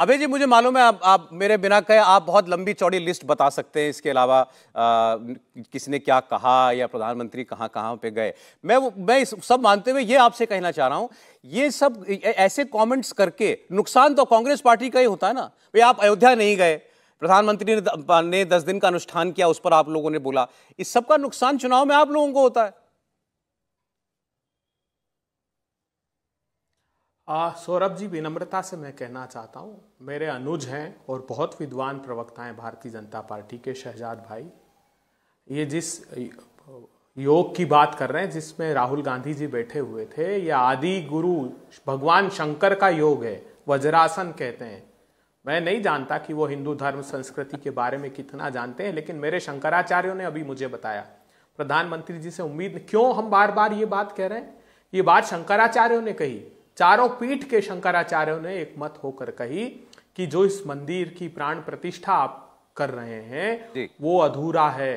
अबे जी मुझे मालूम है आप, आप मेरे बिना कहे आप बहुत लंबी चौड़ी लिस्ट बता सकते हैं इसके अलावा किसने क्या कहा या प्रधानमंत्री कहाँ कहाँ पे गए मैं मैं सब मानते हुए ये आपसे कहना चाह रहा हूँ ये सब ऐसे कमेंट्स करके नुकसान तो कांग्रेस पार्टी का ही होता है ना भाई आप अयोध्या नहीं गए प्रधानमंत्री ने दस दिन का अनुष्ठान किया उस पर आप लोगों ने बोला इस सब का नुकसान चुनाव में आप लोगों को होता है सौरभ जी विनम्रता से मैं कहना चाहता हूँ मेरे अनुज हैं और बहुत विद्वान प्रवक्ता हैं भारतीय जनता पार्टी के शहजाद भाई ये जिस योग की बात कर रहे हैं जिसमें राहुल गांधी जी बैठे हुए थे ये आदि गुरु भगवान शंकर का योग है वज्रासन कहते हैं मैं नहीं जानता कि वो हिंदू धर्म संस्कृति के बारे में कितना जानते हैं लेकिन मेरे शंकराचार्यों ने अभी मुझे बताया प्रधानमंत्री जी से उम्मीद क्यों हम बार बार ये बात कह रहे हैं ये बात शंकराचार्यों ने कही चारों पीठ के शंकराचार्यों ने एक मत होकर कही कि जो इस मंदिर की प्राण प्रतिष्ठा आप कर रहे हैं वो अधूरा है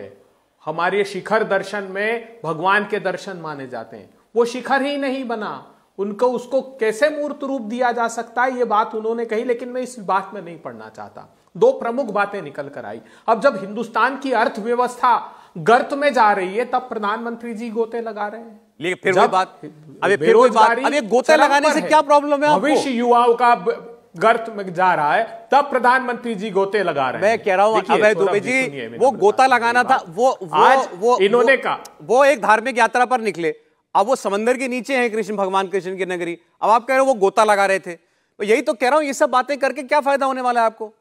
हमारे शिखर दर्शन में भगवान के दर्शन माने जाते हैं वो शिखर ही नहीं बना उनको उसको कैसे मूर्त रूप दिया जा सकता है ये बात उन्होंने कही लेकिन मैं इस बात में नहीं पढ़ना चाहता दो प्रमुख बातें निकल कर आई अब जब हिंदुस्तान की अर्थव्यवस्था गर्त में जा रही है तब प्रधानमंत्री जी गोते लगा रहे हैं लेकिन फिर वही बात अब फिर वही बात अभी गोते लगाने से क्या प्रॉब्लम है भविष्य युवाओं का गर्त में जा रहा है तब प्रधानमंत्री जी गोते लगा रहे हैं मैं कह रहा हूँ अभय दुबे जी वो गोता लगाना था वो आज वो इन्होंने कहा वो एक धार्मिक यात्रा पर निकले अब वो समंदर के नीचे हैं कृष्ण भगवान कृष्ण की नगरी अब आप कह रहे हो वो गोता लगा रहे थे तो यही तो कह रहा हूँ ये सब बातें करके क्या फायदा होने वाला है आपको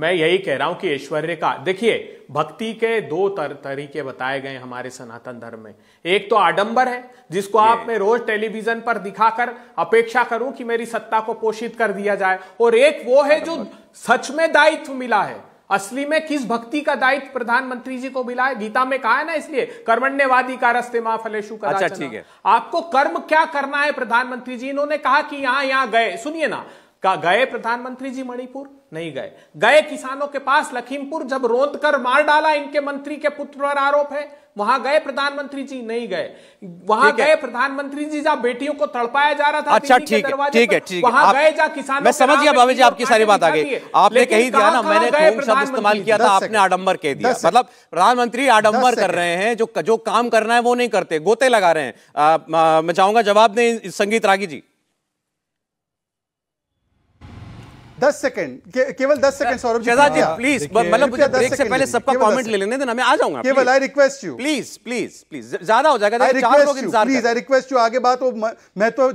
मैं यही कह रहा हूं कि ऐश्वर्य का देखिए भक्ति के दो तर, तरीके बताए गए हमारे सनातन धर्म में एक तो आडंबर है जिसको आप मैं रोज टेलीविजन पर दिखाकर अपेक्षा करूं कि मेरी सत्ता को पोषित कर दिया जाए और एक वो है जो सच में दायित्व मिला है असली में किस भक्ति का दायित्व प्रधानमंत्री जी को मिला है गीता में कहा है ना इसलिए कर्मण्यवादी का रस्ते मा फलेशु का अच्छा ठीक है आपको कर्म क्या करना है प्रधानमंत्री जी इन्होंने कहा कि यहां यहां गए सुनिए ना का गए प्रधानमंत्री जी मणिपुर नहीं गए गए किसानों के पास लखीमपुर जब रोंद कर मार डाला इनके मंत्री के पुत्र पर आरोप है वहां गए प्रधानमंत्री जी नहीं गए वहां गए प्रधानमंत्री जी जहाँ बेटियों को तड़पाया जा रहा था अच्छा ठीक है ठीक है ठीक है गए जा किसान मैं समझ गया बाबा जी आपकी सारी बात आ गई आपने कही दिया ना मैंने शब्द इस्तेमाल किया था आपने आडम्बर कह दिया मतलब प्रधानमंत्री आडम्बर कर रहे हैं जो जो काम करना है वो नहीं करते गोते लगा रहे हैं मैं चाहूंगा जवाब दें संगीत रागी जी दस सेकंड के, केवल दस सेकंड सौरभ जी प्लीज मतलब मुझे ब्रेक से पहले सबका कमेंट ले लेने देना मैं आ जाऊंगा केवल I request you please please please ज्यादा हो जाएगा चार लोग इंतजार प्लीज आई रिक्वेस्ट यू आगे बात हो मैं तो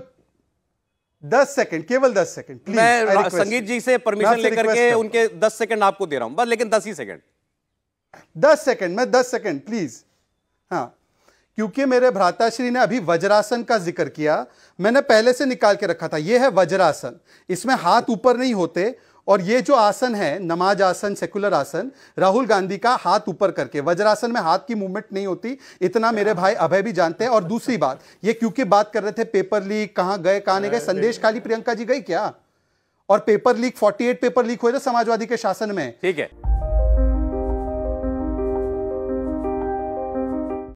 दस सेकंड केवल दस सेकंड मैं संगीत जी से परमिशन लेकर के उनके दस सेकंड आपको दे रहा हूं बस लेकिन दस ही सेकंड दस सेकंड मैं दस सेकंड प्लीज हाँ क्योंकि मेरे भ्राताश्री ने अभी वज्रासन का जिक्र किया मैंने पहले से निकाल के रखा था ये है वज्रासन इसमें हाथ ऊपर नहीं होते और ये जो आसन है नमाज आसन सेकुलर आसन राहुल गांधी का हाथ ऊपर करके वज्रासन में हाथ की मूवमेंट नहीं होती इतना मेरे अच्छा। भाई अभय भी जानते हैं और दूसरी बात ये क्योंकि बात कर रहे थे पेपर लीक कहाँ गए कहाँ नहीं गए संदेश खाली प्रियंका जी गई क्या और पेपर लीक 48 पेपर लीक हुए थे समाजवादी के शासन में ठीक है